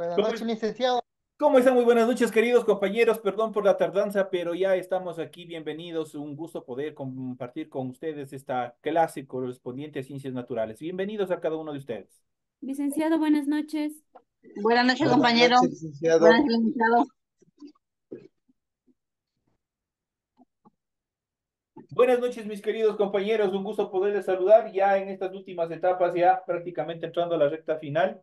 Buenas noches, licenciado. ¿Cómo están? Muy buenas noches, queridos compañeros. Perdón por la tardanza, pero ya estamos aquí. Bienvenidos. Un gusto poder compartir con ustedes esta clase correspondiente a ciencias naturales. Bienvenidos a cada uno de ustedes. Licenciado, buenas noches. Buenas noches, buenas compañero. noches, licenciado. Buenas noches, mis queridos compañeros. Un gusto poderles saludar ya en estas últimas etapas, ya prácticamente entrando a la recta final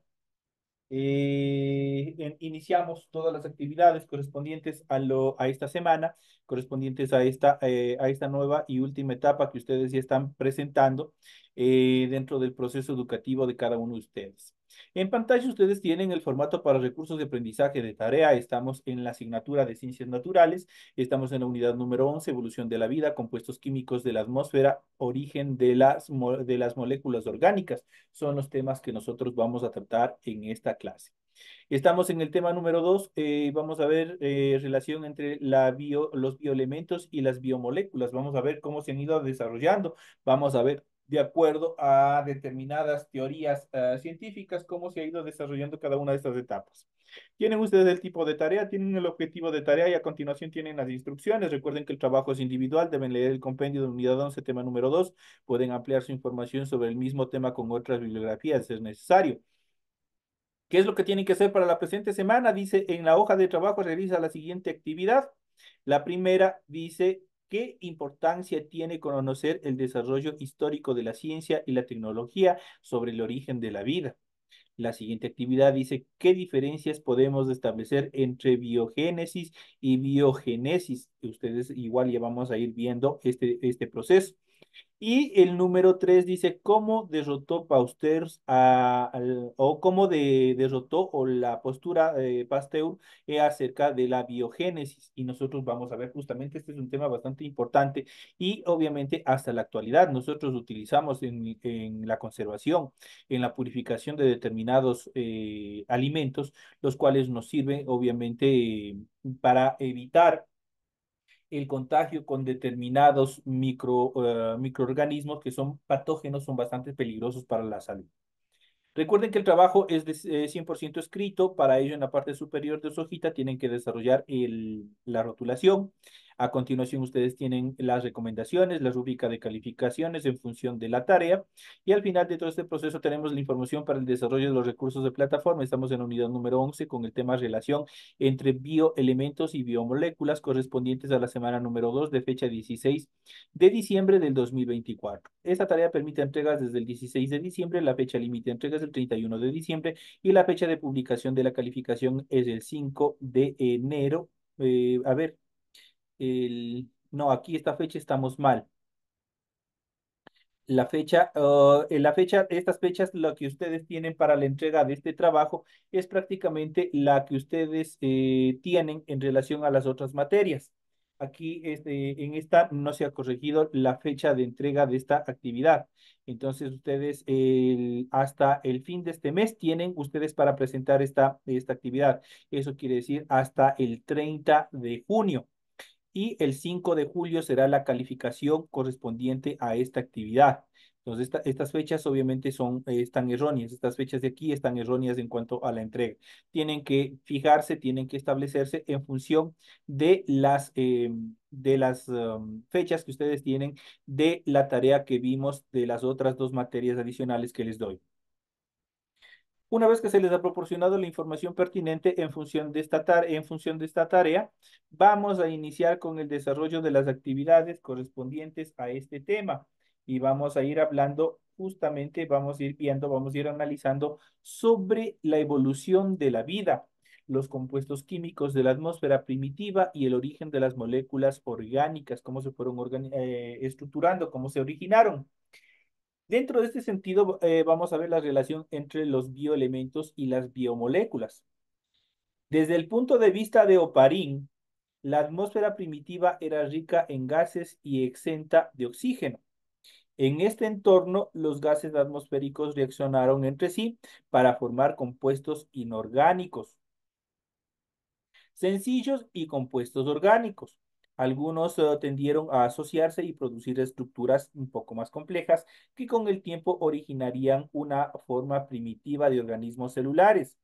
eh, iniciamos todas las actividades correspondientes a, lo, a esta semana, correspondientes a esta, eh, a esta nueva y última etapa que ustedes ya están presentando eh, dentro del proceso educativo de cada uno de ustedes. En pantalla ustedes tienen el formato para recursos de aprendizaje de tarea. Estamos en la asignatura de Ciencias Naturales. Estamos en la unidad número 11, Evolución de la Vida, Compuestos Químicos de la Atmósfera, Origen de las, Moléculas Orgánicas. Son los temas que nosotros vamos a tratar en esta clase. Estamos en el tema número 2, eh, vamos a ver eh, relación entre los bioelementos y las biomoléculas. Vamos a ver cómo se han ido desarrollando, vamos a ver de acuerdo a determinadas teorías eh, científicas, cómo se ha ido desarrollando cada una de estas etapas. Tienen ustedes el tipo de tarea, tienen el objetivo de tarea y a continuación tienen las instrucciones. Recuerden que el trabajo es individual, deben leer el compendio de unidad 11, tema número 2. Pueden ampliar su información sobre el mismo tema con otras bibliografías si es necesario. ¿Qué es lo que tienen que hacer para la presente semana? Dice, en la hoja de trabajo realiza la siguiente actividad. La primera dice, ¿Qué importancia tiene conocer el desarrollo histórico de la ciencia y la tecnología sobre el origen de la vida? La siguiente actividad dice, ¿qué diferencias podemos establecer entre biogénesis y biogenesis? Ustedes igual ya vamos a ir viendo este, este proceso. Y el número tres dice cómo derrotó Pasteur o cómo derrotó la postura de Pasteur eh, acerca de la biogénesis. Y nosotros vamos a ver justamente, este es un tema bastante importante y obviamente hasta la actualidad nosotros utilizamos en, la conservación, en la purificación de determinados eh, alimentos, los cuales nos sirven obviamente eh, para evitar el contagio con determinados micro, eh, microorganismos que son patógenos, son bastante peligrosos para la salud. Recuerden que el trabajo es de, 100% eh, escrito, para ello en la parte superior de su hojita tienen que desarrollar el, la rotulación. A continuación, ustedes tienen las recomendaciones, la rúbrica de calificaciones en función de la tarea. Y al final de todo este proceso tenemos la información para el desarrollo de los recursos de plataforma. Estamos en la unidad número 11 con el tema relación entre bioelementos y biomoléculas correspondientes a la semana número 2 de fecha 16 de diciembre del 2024. Esta tarea permite entregas desde el 16 de diciembre, la fecha límite de entregas el 31 de diciembre y la fecha de publicación de la calificación es el 5 de enero. Eh, a ver, no, aquí esta fecha estamos mal. La fecha, oh, la fecha, estas fechas, lo que ustedes tienen para la entrega de este trabajo es prácticamente la que ustedes eh, tienen en relación a las otras materias. Aquí este, en esta no se ha corregido la fecha de entrega de esta actividad. Entonces ustedes hasta el fin de este mes tienen ustedes para presentar esta, esta actividad. Eso quiere decir hasta el 30 de junio y el 5 de julio será la calificación correspondiente a esta actividad. Entonces, estas fechas obviamente son, eh, están erróneas. Estas fechas de aquí están erróneas en cuanto a la entrega. Tienen que fijarse, tienen que establecerse en función de las, eh, de las um, fechas que ustedes tienen de la tarea que vimos de las otras dos materias adicionales que les doy. Una vez que se les ha proporcionado la información pertinente en función de esta, en función de esta tarea, vamos a iniciar con el desarrollo de las actividades correspondientes a este tema y vamos a ir hablando justamente, vamos a ir viendo, vamos a ir analizando sobre la evolución de la vida, los compuestos químicos de la atmósfera primitiva y el origen de las moléculas orgánicas, cómo se fueron eh, estructurando, cómo se originaron. Dentro de este sentido, eh, vamos a ver la relación entre los bioelementos y las biomoléculas. Desde el punto de vista de Oparín, la atmósfera primitiva era rica en gases y exenta de oxígeno. En este entorno, los gases atmosféricos reaccionaron entre sí para formar compuestos inorgánicos, sencillos y compuestos orgánicos. Algunos eh, tendieron a asociarse y producir estructuras un poco más complejas que con el tiempo originarían una forma primitiva de organismos celulares,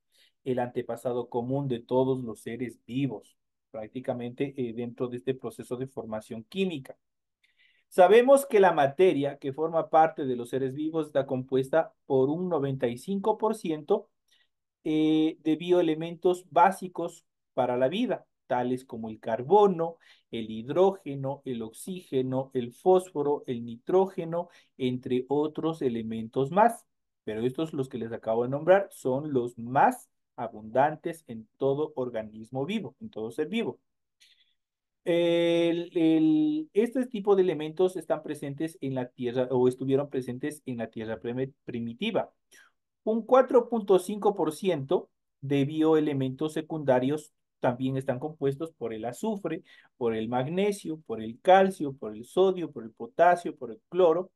el antepasado común de todos los seres vivos, prácticamente eh, dentro de este proceso de formación química. Sabemos que la materia que forma parte de los seres vivos está compuesta por un 95% eh, de bioelementos básicos para la vida, como el carbono, el hidrógeno, el oxígeno, el fósforo, el nitrógeno, entre otros elementos más. Pero estos los que les acabo de nombrar son los más abundantes en todo organismo vivo, en todo ser vivo. este tipo de elementos están presentes en la Tierra o estuvieron presentes en la Tierra primitiva. Un 4.5% de bioelementos secundarios también están compuestos por el azufre, por el magnesio, por el calcio, por el sodio, por el potasio, por el cloro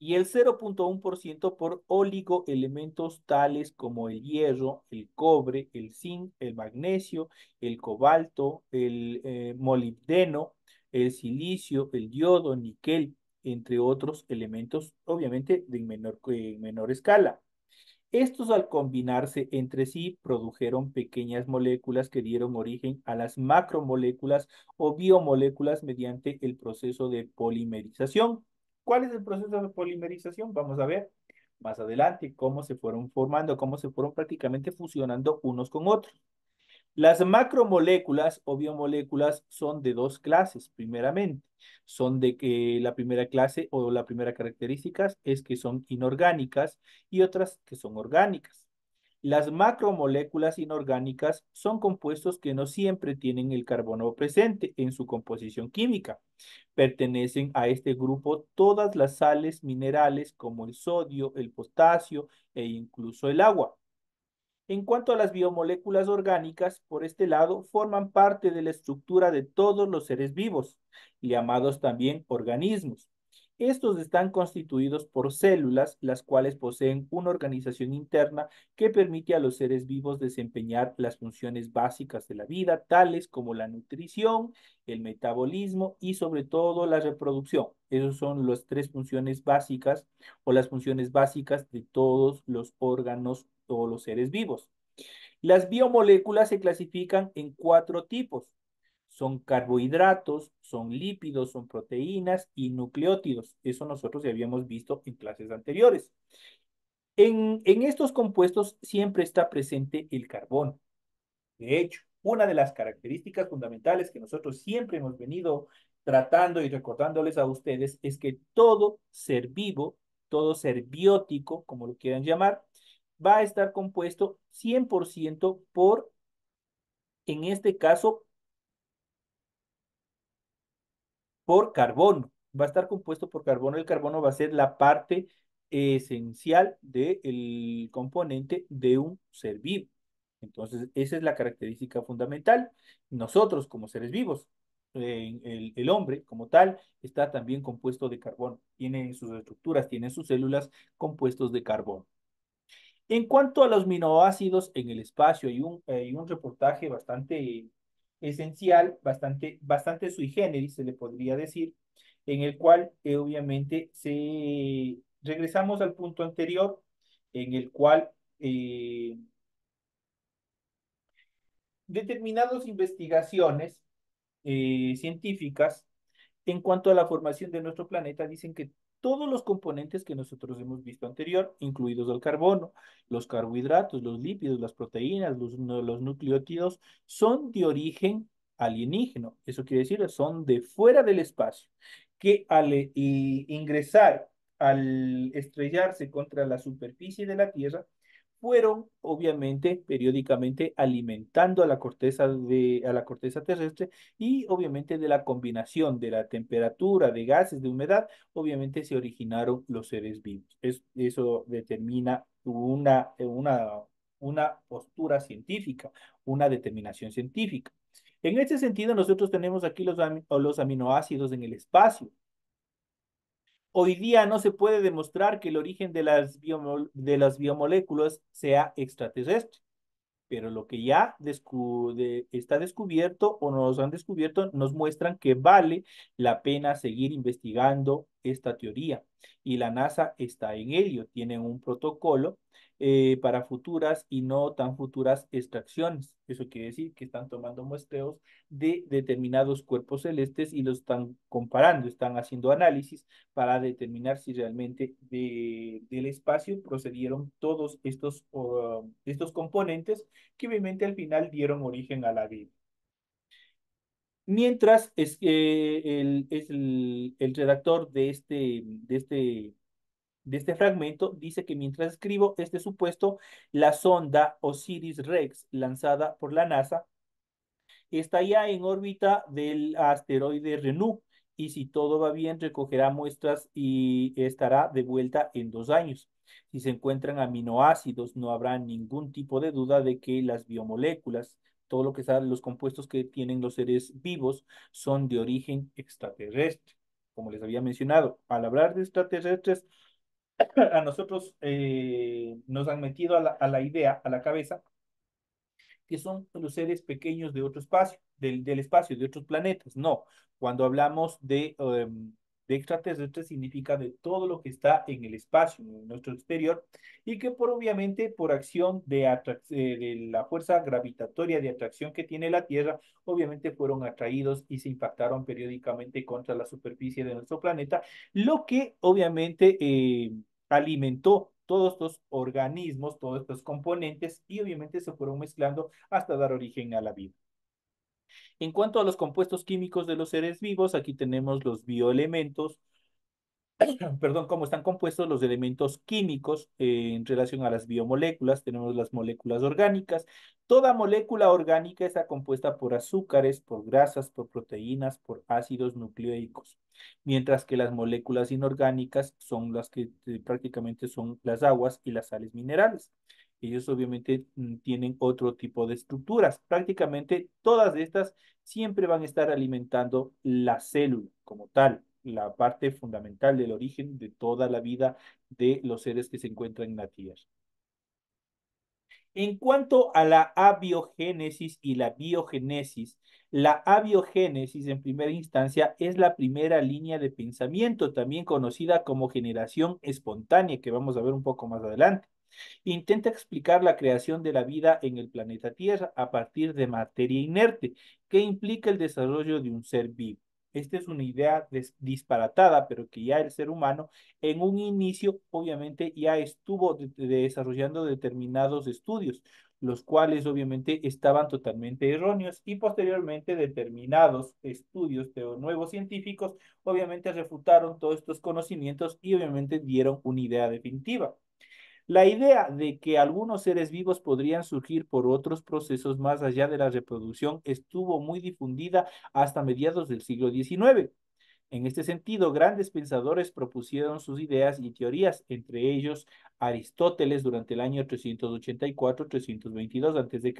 y el 0.1% por oligoelementos tales como el hierro, el cobre, el zinc, el magnesio, el cobalto, el eh, molibdeno, el silicio, el diodo, níquel, entre otros elementos, obviamente de menor escala. Estos al combinarse entre sí produjeron pequeñas moléculas que dieron origen a las macromoléculas o biomoléculas mediante el proceso de polimerización. ¿Cuál es el proceso de polimerización? Vamos a ver más adelante cómo se fueron formando, cómo se fueron prácticamente fusionando unos con otros. Las macromoléculas o biomoléculas son de dos clases, primeramente. Son de que la primera clase o la primera característica es que son inorgánicas y otras que son orgánicas. Las macromoléculas inorgánicas son compuestos que no siempre tienen el carbono presente en su composición química. Pertenecen a este grupo todas las sales minerales como el sodio, el potasio e incluso el agua. En cuanto a las biomoléculas orgánicas, por este lado, forman parte de la estructura de todos los seres vivos, llamados también organismos. Estos están constituidos por células, las cuales poseen una organización interna que permite a los seres vivos desempeñar las funciones básicas de la vida, tales como la nutrición, el metabolismo y sobre todo la reproducción. Esas son las tres funciones básicas o las funciones básicas de todos los órganos todos los seres vivos. Las biomoléculas se clasifican en cuatro tipos. Son carbohidratos, son lípidos, son proteínas y nucleótidos. Eso nosotros ya habíamos visto en clases anteriores. En, estos compuestos siempre está presente el carbono. De hecho, una de las características fundamentales que nosotros siempre hemos venido tratando y recordándoles a ustedes es que todo ser vivo, todo ser biótico, como lo quieran llamar, va a estar compuesto 100% por, en este caso, por carbono. Va a estar compuesto por carbono. El carbono va a ser la parte esencial del componente de un ser vivo. Entonces, esa es la característica fundamental. Nosotros, como seres vivos, el, el, hombre como tal está también compuesto de carbono. Tiene sus estructuras, tiene sus células compuestos de carbono. En cuanto a los aminoácidos en el espacio, hay un, reportaje bastante esencial, bastante, bastante sui generis, se le podría decir, en el cual eh, obviamente se regresamos al punto anterior, en el cual eh, determinadas investigaciones eh, científicas en cuanto a la formación de nuestro planeta dicen que todos los componentes que nosotros hemos visto anterior, incluidos el carbono, los carbohidratos, los lípidos, las proteínas, los, nucleótidos, son de origen alienígeno. Eso quiere decir, son de fuera del espacio, que al eh, ingresar, al estrellarse contra la superficie de la Tierra, fueron obviamente periódicamente alimentando a la corteza de a la corteza terrestre y obviamente de la combinación de la temperatura, de gases, de humedad, obviamente se originaron los seres vivos. eso determina una, postura científica, una determinación científica. En este sentido, nosotros tenemos aquí los aminoácidos en el espacio, Hoy día no se puede demostrar que el origen de las, de las biomoléculas sea extraterrestre, pero lo que ya está descubierto o nos han descubierto nos muestran que vale la pena seguir investigando esta teoría. Y la NASA está en ello, tienen un protocolo eh, para futuras y no tan futuras extracciones. Eso quiere decir que están tomando muestreos de determinados cuerpos celestes y los están comparando, están haciendo análisis para determinar si realmente de, del espacio procedieron todos estos, oh, estos componentes que obviamente al final dieron origen a la vida. Mientras es, el, es el, redactor de este, de este de este fragmento dice que mientras escribo este supuesto, la sonda Osiris-Rex lanzada por la NASA está ya en órbita del asteroide Renu y si todo va bien recogerá muestras y estará de vuelta en dos años. Si se encuentran aminoácidos, no habrá ningún tipo de duda de que las biomoléculas, todo lo que son los compuestos que tienen los seres vivos, son de origen extraterrestre. Como les había mencionado, al hablar de extraterrestres, a nosotros eh, nos han metido a la, idea, a la cabeza, que son los seres pequeños de otro espacio, del, espacio, de otros planetas. No, cuando hablamos de, em, de extraterrestre significa de todo lo que está en el espacio, en nuestro exterior, y que por obviamente por acción de, eh, de, la fuerza gravitatoria de atracción que tiene la Tierra, obviamente fueron atraídos y se impactaron periódicamente contra la superficie de nuestro planeta, lo que obviamente eh, alimentó todos estos organismos, todos estos componentes, y obviamente se fueron mezclando hasta dar origen a la vida. En cuanto a los compuestos químicos de los seres vivos, aquí tenemos los bioelementos, perdón, cómo están compuestos los elementos químicos eh, en relación a las biomoléculas. Tenemos las moléculas orgánicas. Toda molécula orgánica está compuesta por azúcares, por grasas, por proteínas, por ácidos nucleicos. Mientras que las moléculas inorgánicas son las que eh, prácticamente son las aguas y las sales minerales ellos obviamente mm, tienen otro tipo de estructuras. Prácticamente todas estas siempre van a estar alimentando la célula como tal, la parte fundamental del origen de toda la vida de los seres que se encuentran en la Tierra. En cuanto a la abiogénesis y la biogénesis la abiogénesis en primera instancia es la primera línea de pensamiento, también conocida como generación espontánea, que vamos a ver un poco más adelante. Intenta explicar la creación de la vida en el planeta Tierra a partir de materia inerte, que implica el desarrollo de un ser vivo. Esta es una idea disparatada, pero que ya el ser humano en un inicio obviamente ya estuvo desarrollando determinados estudios, los cuales obviamente estaban totalmente erróneos y posteriormente determinados estudios de nuevos científicos obviamente refutaron todos estos conocimientos y obviamente dieron una idea definitiva. La idea de que algunos seres vivos podrían surgir por otros procesos más allá de la reproducción estuvo muy difundida hasta mediados del siglo XIX. En este sentido, grandes pensadores propusieron sus ideas y teorías, entre ellos Aristóteles durante el año 384-322 a.C.,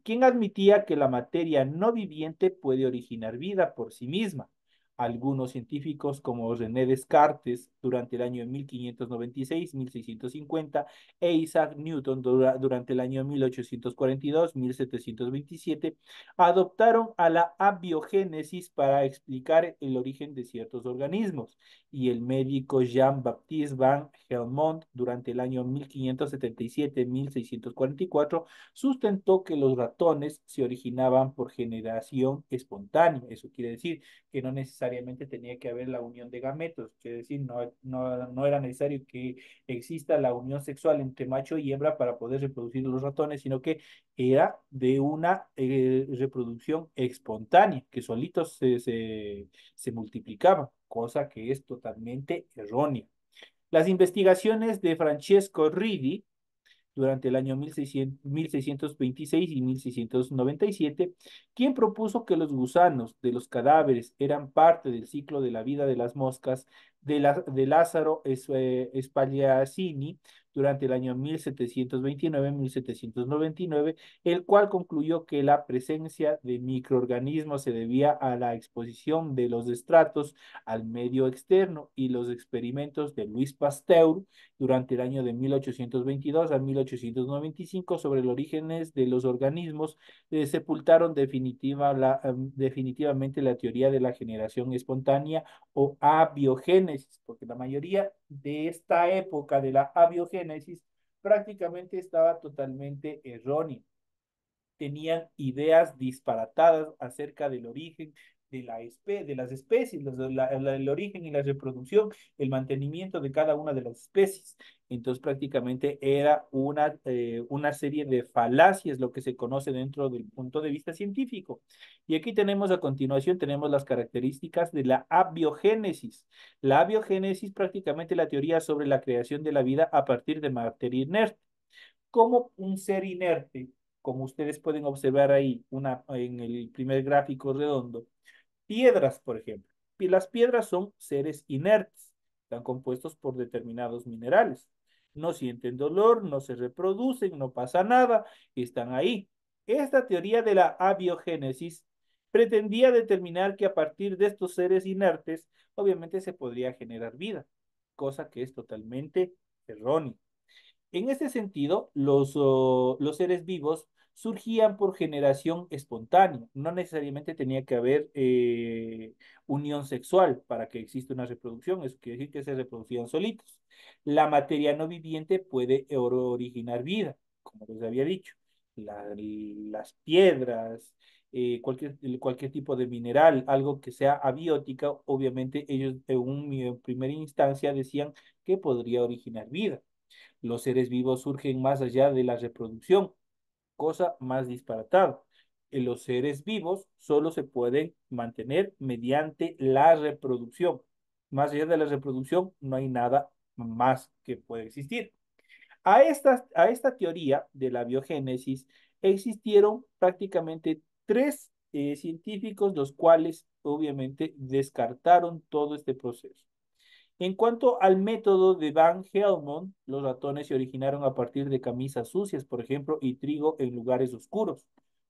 quien admitía que la materia no viviente puede originar vida por sí misma algunos científicos como René Descartes durante el año 1596-1650 e Isaac Newton durante el año 1842-1727, adoptaron a la abiogénesis para explicar el origen de ciertos organismos y el médico Jean-Baptiste Van Helmont durante el año 1577-1644 sustentó que los ratones se originaban por generación espontánea, eso quiere decir que no necesariamente necesariamente tenía que haber la unión de gametos, es decir, no, era necesario que exista la unión sexual entre macho y hembra para poder reproducir los ratones, sino que era de una eh, reproducción espontánea, que solitos se, se, cosa que es totalmente errónea. Las investigaciones de Francesco Ridi durante el año 1600, 1626 y 1697, quien propuso que los gusanos de los cadáveres eran parte del ciclo de la vida de las moscas de, de Lázaro Spagliacini, durante el año 1729-1799, el cual concluyó que la presencia de microorganismos se debía a la exposición de los estratos al medio externo y los experimentos de Luis Pasteur durante el año de 1822 a 1895 sobre los orígenes de los organismos eh, sepultaron definitiva la, em, definitivamente la teoría de la generación espontánea o abiogénesis, porque la mayoría de esta época de la abiogénesis prácticamente estaba totalmente erróneo Tenían ideas disparatadas acerca del origen de, la espe de las especies, el origen y la reproducción, el mantenimiento de cada una de las especies. Entonces prácticamente era una, eh, una serie de falacias, lo que se conoce dentro del punto de vista científico. Y aquí tenemos a continuación, tenemos las características de la abiogénesis. La abiogénesis prácticamente la teoría sobre la creación de la vida a partir de materia inerte. Como un ser inerte, como ustedes pueden observar ahí una, en el primer gráfico redondo, Piedras, por ejemplo. Y las piedras son seres inertes, están compuestos por determinados minerales. No sienten dolor, no se reproducen, no pasa nada, están ahí. Esta teoría de la abiogénesis pretendía determinar que a partir de estos seres inertes, obviamente se podría generar vida, cosa que es totalmente errónea. En este sentido, los, oh, los seres vivos surgían por generación espontánea. No necesariamente tenía que haber eh, unión sexual para que exista una reproducción, es quiere decir que se reproducían solitos. La materia no viviente puede originar vida, como les había dicho. las piedras, eh, cualquier, cualquier tipo de mineral, algo que sea abiótica, obviamente ellos en, un, en primera instancia decían que podría originar vida. Los seres vivos surgen más allá de la reproducción, cosa más disparatada. Eh, los seres vivos solo se pueden mantener mediante la reproducción. Más allá de la reproducción, no hay nada más que pueda existir. A esta, a esta teoría de la biogénesis existieron prácticamente tres eh, científicos, los cuales obviamente descartaron todo este proceso. En cuanto al método de Van Helmont, los ratones se originaron a partir de camisas sucias, por ejemplo, y trigo en lugares oscuros,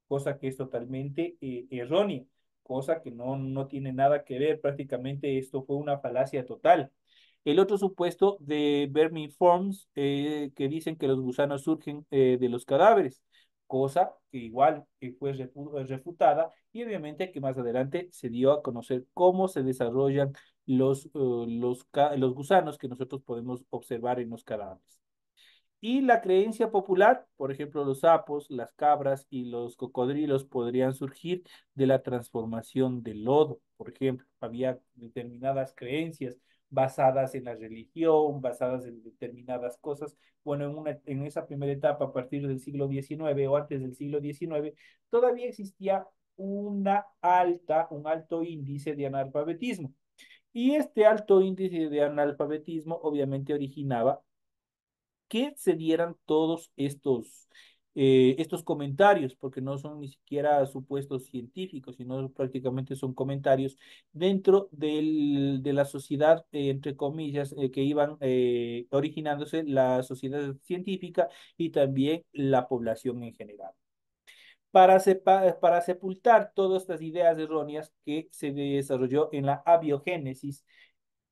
cosa que es totalmente eh, errónea, cosa que no, tiene nada que ver, prácticamente esto fue una falacia total. El otro supuesto de Forms, Forms, eh, que dicen que los gusanos surgen eh, de los cadáveres, cosa que igual fue refutada y obviamente que más adelante se dio a conocer cómo se desarrollan los, eh, los, gusanos que nosotros podemos observar en los cadáveres. Y la creencia popular, por ejemplo, los sapos, las cabras y los cocodrilos podrían surgir de la transformación del lodo. Por ejemplo, había determinadas creencias basadas en la religión, basadas en determinadas cosas. Bueno, en, una, en esa primera etapa, a partir del siglo XIX o antes del siglo XIX, todavía existía una alta, un alto índice de analfabetismo. Y este alto índice de analfabetismo obviamente originaba que se dieran todos estos, eh, estos comentarios, porque no son ni siquiera supuestos científicos, sino prácticamente son comentarios dentro del, de la sociedad, eh, entre comillas, eh, que iban originándose la sociedad científica y también la población en general para, sepultar todas estas ideas erróneas que se desarrolló en la abiogénesis.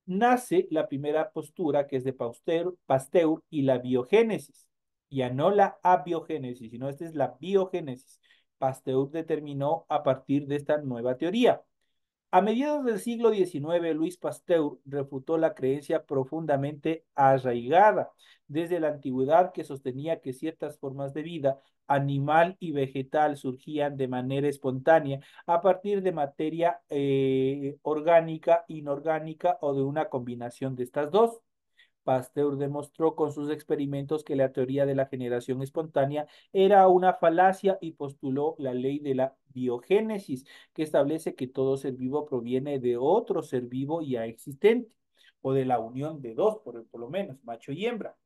Nace la primera postura que es de Pasteur, Pasteur y la biogénesis. Ya no la abiogénesis, sino esta es la biogénesis. Pasteur determinó a partir de esta nueva teoría. A mediados del siglo XIX, Luis Pasteur refutó la creencia profundamente arraigada desde la antigüedad que sostenía que ciertas formas de vida animal y vegetal surgían de manera espontánea a partir de materia eh, orgánica, inorgánica o de una combinación de estas dos. Pasteur demostró con sus experimentos que la teoría de la generación espontánea era una falacia y postuló la ley de la biogénesis, que establece que todo ser vivo proviene de otro ser vivo ya existente, o de la unión de dos, por, lo menos, macho y hembra.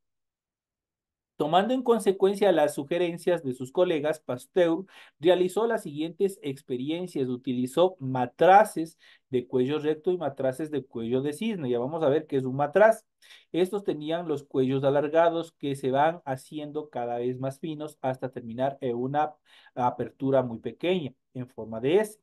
Tomando en consecuencia las sugerencias de sus colegas, Pasteur realizó las siguientes experiencias. Utilizó matraces de cuello recto y matraces de cuello de cisne. Ya vamos a ver qué es un matraz. Estos tenían los cuellos alargados que se van haciendo cada vez más finos hasta terminar en una apertura muy pequeña en forma de S.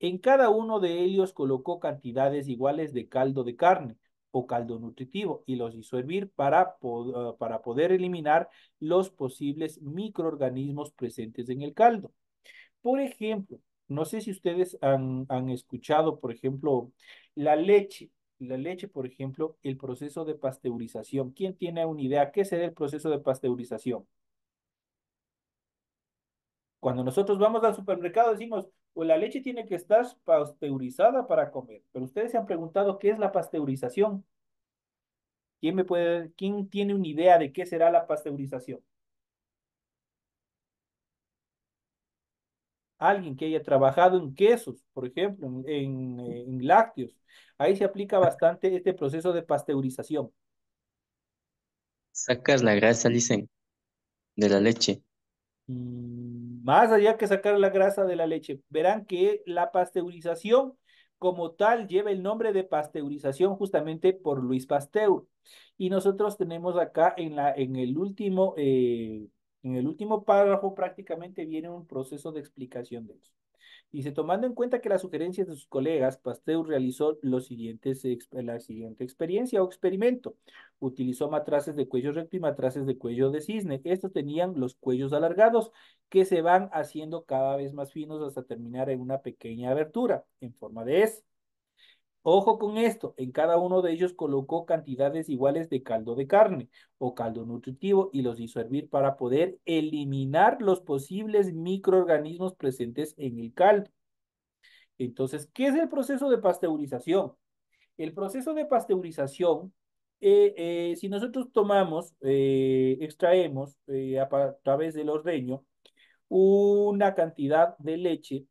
En cada uno de ellos colocó cantidades iguales de caldo de carne o caldo nutritivo y los hizo para, ah, para poder eliminar los posibles microorganismos presentes en el caldo. Por ejemplo, no sé si ustedes han, han escuchado, por ejemplo, la leche la leche, por ejemplo, el proceso de pasteurización. ¿Quién tiene una idea qué será el proceso de pasteurización? Cuando nosotros vamos al supermercado decimos, o la leche tiene que estar pasteurizada para comer. Pero ustedes se han preguntado qué es la pasteurización. ¿Quién me puede, quién tiene una idea de qué será la pasteurización? Alguien que haya trabajado en quesos, por ejemplo, en, eh, lácteos. Ahí se aplica bastante este proceso de pasteurización. Sacas la grasa, dicen, de la leche. Mm. Más allá que sacar la grasa de la leche, verán que la pasteurización como tal lleva el nombre de pasteurización justamente por Luis Pasteur. Y nosotros tenemos acá en, la, en, el, último, eh, en el último párrafo prácticamente viene un proceso de explicación de eso se tomando en cuenta que las sugerencias de sus colegas, Pasteur realizó los siguientes, la siguiente experiencia o experimento. Utilizó matraces de cuello recto y matraces de cuello de cisne. Estos tenían los cuellos alargados que se van haciendo cada vez más finos hasta terminar en una pequeña abertura en forma de S. Ojo con esto, en cada uno de ellos colocó cantidades iguales de caldo de carne o caldo nutritivo y los hizo hervir para poder eliminar los posibles microorganismos presentes en el caldo. Entonces, ¿qué es el proceso de pasteurización? El proceso de pasteurización, eh, eh, si nosotros tomamos, eh, extraemos a través del ordeño una cantidad de leche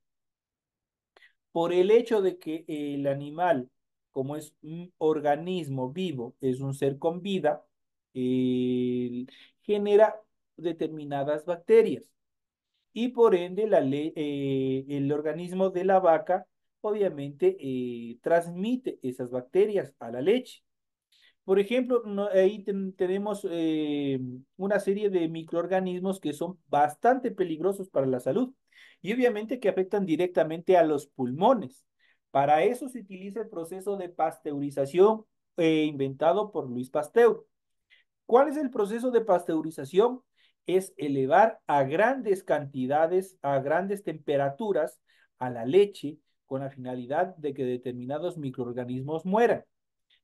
por el hecho de que el animal, como es un organismo vivo, es un ser con vida, genera determinadas bacterias. Y por ende, la eh, el organismo de la vaca obviamente eh, transmite esas bacterias a la leche. Por ejemplo, ahí tenemos eh, una serie de microorganismos que son bastante peligrosos para la salud y obviamente que afectan directamente a los pulmones. Para eso se utiliza el proceso de pasteurización eh, inventado por Luis Pasteur. ¿Cuál es el proceso de pasteurización? Es elevar a grandes cantidades, a grandes temperaturas a la leche con la finalidad de que determinados microorganismos mueran.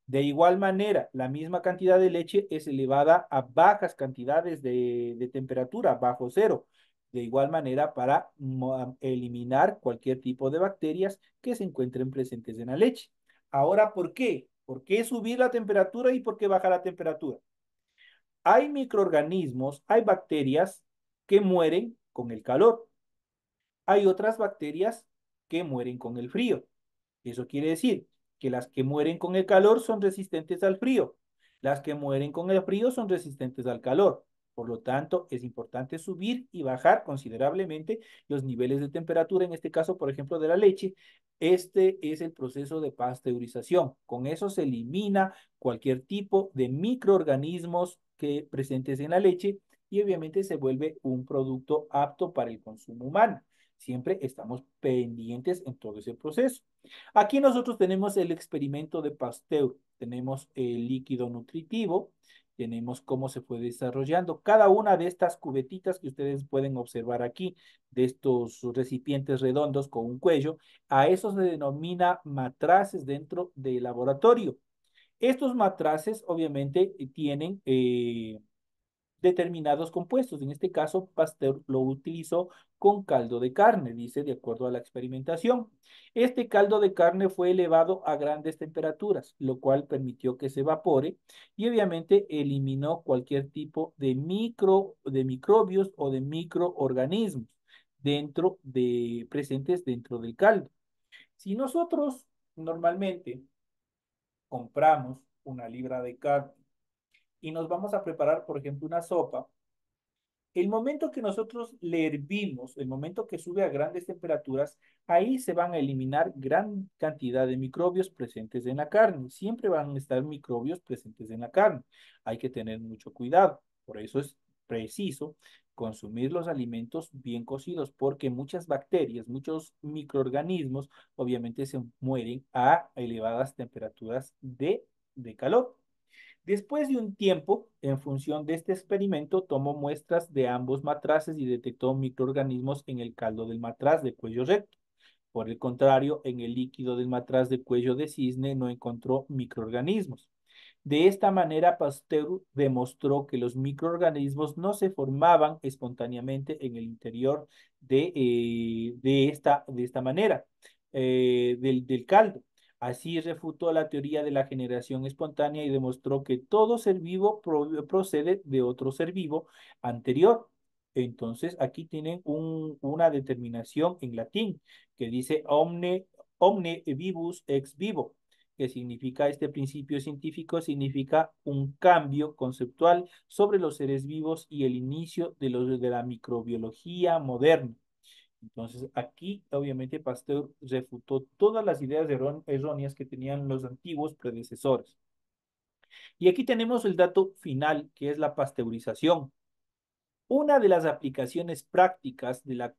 De igual manera, la misma cantidad de leche es elevada a bajas cantidades de temperatura, bajo cero, de igual manera para eliminar cualquier tipo de bacterias que se encuentren presentes en la leche. Ahora, ¿por qué? ¿Por qué subir la temperatura y por qué bajar la temperatura? Hay microorganismos, hay bacterias que mueren con el calor. Hay otras bacterias que mueren con el frío. Eso quiere decir que las que mueren con el calor son resistentes al frío. Las que mueren con el frío son resistentes al calor. Por lo tanto, es importante subir y bajar considerablemente los niveles de temperatura, en este caso, por ejemplo, de la leche. Este es el proceso de pasteurización. Con eso se elimina cualquier tipo de microorganismos que presentes en la leche y obviamente se vuelve un producto apto para el consumo humano. Siempre estamos pendientes en todo ese proceso. Aquí nosotros tenemos el experimento de Pasteur. Tenemos el líquido nutritivo tenemos cómo se fue desarrollando. Cada una de estas cubetitas que ustedes pueden observar aquí, de estos recipientes redondos con un cuello, a eso se denomina matraces dentro del laboratorio. Estos matraces obviamente eh, tienen eh, determinados compuestos. En este caso, Pasteur lo utilizó con caldo de carne, dice, de acuerdo a la experimentación. Este caldo de carne fue elevado a grandes temperaturas, lo cual permitió que se evapore y obviamente eliminó cualquier tipo de, micro, de microbios o de microorganismos dentro de, presentes dentro del caldo. Si nosotros normalmente compramos una libra de carne y nos vamos a preparar, por ejemplo, una sopa, el momento que nosotros le hervimos, el momento que sube a grandes temperaturas, ahí se van a eliminar gran cantidad de microbios presentes en la carne. Siempre van a estar microbios presentes en la carne. Hay que tener mucho cuidado. Por eso es preciso consumir los alimentos bien cocidos, porque muchas bacterias, muchos microorganismos, obviamente se mueren a elevadas temperaturas de, de calor. Después de un tiempo, en función de este experimento, tomó muestras de ambos matraces y detectó microorganismos en el caldo del matraz de cuello recto. Por el contrario, en el líquido del matraz de cuello de cisne no encontró microorganismos. De esta manera, Pasteur demostró que los microorganismos no se formaban espontáneamente en el interior de, eh, esta, de esta manera, eh, del caldo. Así refutó la teoría de la generación espontánea y demostró que todo ser vivo procede de otro ser vivo anterior. Entonces aquí tienen una determinación en latín que dice omne, omne vivus ex vivo, que significa este principio científico, significa un cambio conceptual sobre los seres vivos y el inicio de la microbiología moderna. Entonces, aquí obviamente Pasteur refutó todas las ideas erróneas que tenían los antiguos predecesores. Y aquí tenemos el dato final, que es la pasteurización. Una de las aplicaciones prácticas de la,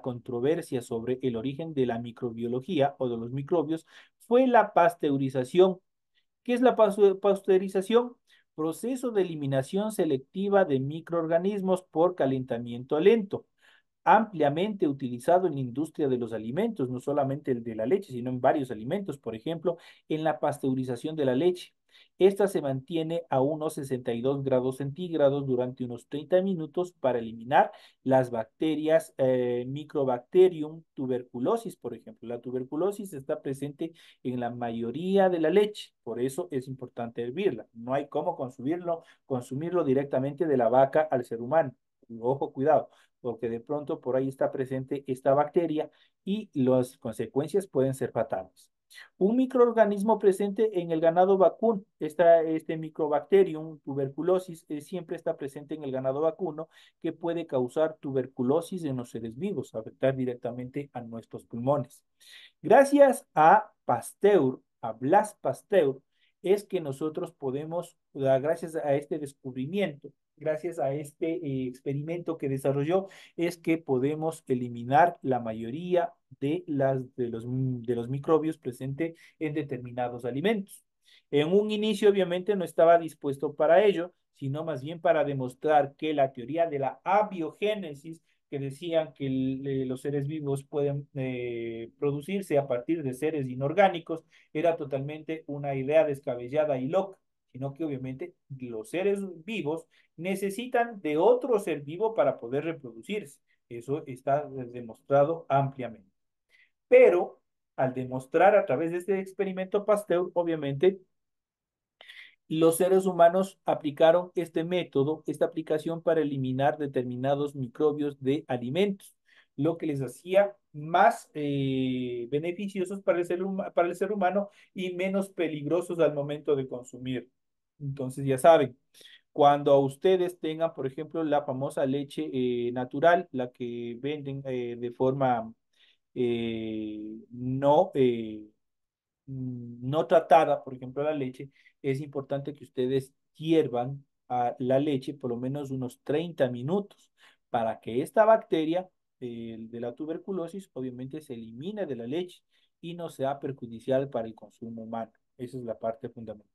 controversia sobre el origen de la microbiología o de los microbios fue la pasteurización. ¿Qué es la pasteurización? Proceso de eliminación selectiva de microorganismos por calentamiento lento ampliamente utilizado en la industria de los alimentos, no solamente el de la leche, sino en varios alimentos, por ejemplo, en la pasteurización de la leche. Esta se mantiene a unos 62 grados centígrados durante unos 30 minutos para eliminar las bacterias eh, Microbacterium tuberculosis, por ejemplo. La tuberculosis está presente en la mayoría de la leche, por eso es importante hervirla. No hay cómo consumirlo, consumirlo directamente de la vaca al ser humano. Ojo, cuidado, porque de pronto por ahí está presente esta bacteria y las consecuencias pueden ser fatales. Un microorganismo presente en el ganado vacuno, esta, este microbacterium, tuberculosis, eh, siempre está presente en el ganado vacuno que puede causar tuberculosis en los seres vivos, afectar directamente a nuestros pulmones. Gracias a Pasteur, a Blas Pasteur, es que nosotros podemos, gracias a este descubrimiento, gracias a este eh, experimento que desarrolló, es que podemos eliminar la mayoría de, las, de, los, mm, microbios presentes en determinados alimentos. En un inicio, obviamente, no estaba dispuesto para ello, sino más bien para demostrar que la teoría de la abiogénesis, que decían que eh, los seres vivos pueden eh, producirse a partir de seres inorgánicos, era totalmente una idea descabellada y loca sino que obviamente los seres vivos necesitan de otro ser vivo para poder reproducirse. Eso está demostrado ampliamente. Pero al demostrar a través de este experimento Pasteur, obviamente, los seres humanos aplicaron este método, esta aplicación para eliminar determinados microbios de alimentos, lo que les hacía más eh, beneficiosos para el, ser para el ser humano y menos peligrosos al momento de consumir. Entonces ya saben, cuando ustedes tengan, por ejemplo, la famosa leche eh, natural, la que venden eh, de forma eh, no, no tratada, por ejemplo, la leche, es importante que ustedes hiervan la leche por lo menos unos 30 minutos para que esta bacteria de la tuberculosis obviamente se elimine de la leche y no sea perjudicial para el consumo humano. Esa es la parte fundamental.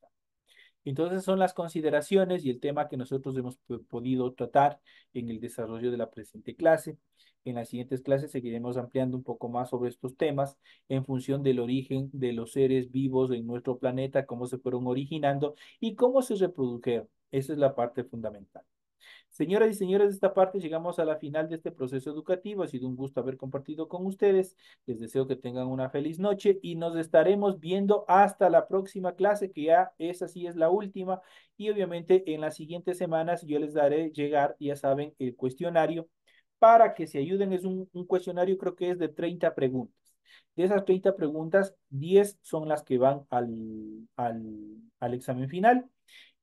Entonces son las consideraciones y el tema que nosotros hemos podido tratar en el desarrollo de la presente clase. En las siguientes clases seguiremos ampliando un poco más sobre estos temas en función del origen de los seres vivos en nuestro planeta, cómo se fueron originando y cómo se reprodujeron. Esa es la parte fundamental. Señoras y señores, de esta parte llegamos a la final de este proceso educativo. Ha sido un gusto haber compartido con ustedes. Les deseo que tengan una feliz noche y nos estaremos viendo hasta la próxima clase, que ya esa sí es la última. Y obviamente en las siguientes semanas yo les daré llegar, ya saben, el cuestionario para que se ayuden. Es un, cuestionario, creo que es de 30 preguntas. De esas 30 preguntas, 10 son las que van al, al, al examen final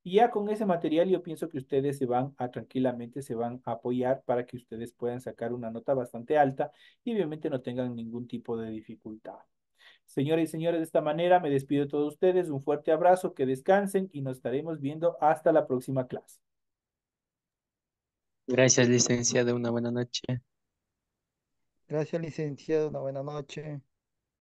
y ya con ese material yo pienso que ustedes se van a tranquilamente, se van a apoyar para que ustedes puedan sacar una nota bastante alta y obviamente no tengan ningún tipo de dificultad. Señoras y señores, de esta manera me despido de todos ustedes. Un fuerte abrazo, que descansen y nos estaremos viendo hasta la próxima clase. Gracias, licenciado. Una buena noche. Gracias, licenciado. Una buena noche.